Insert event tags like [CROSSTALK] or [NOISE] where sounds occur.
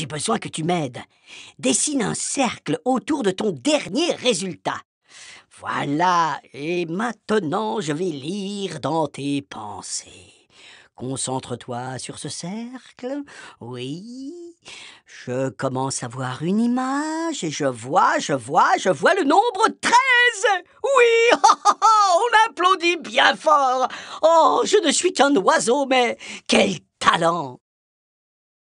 J'ai besoin que tu m'aides. Dessine un cercle autour de ton dernier résultat. Voilà, et maintenant je vais lire dans tes pensées. Concentre-toi sur ce cercle. Oui. Je commence à voir une image et je vois, je vois, je vois le nombre 13. Oui, [LAUGHS] on applaudit bien fort. Oh, je ne suis qu'un oiseau, mais quel talent.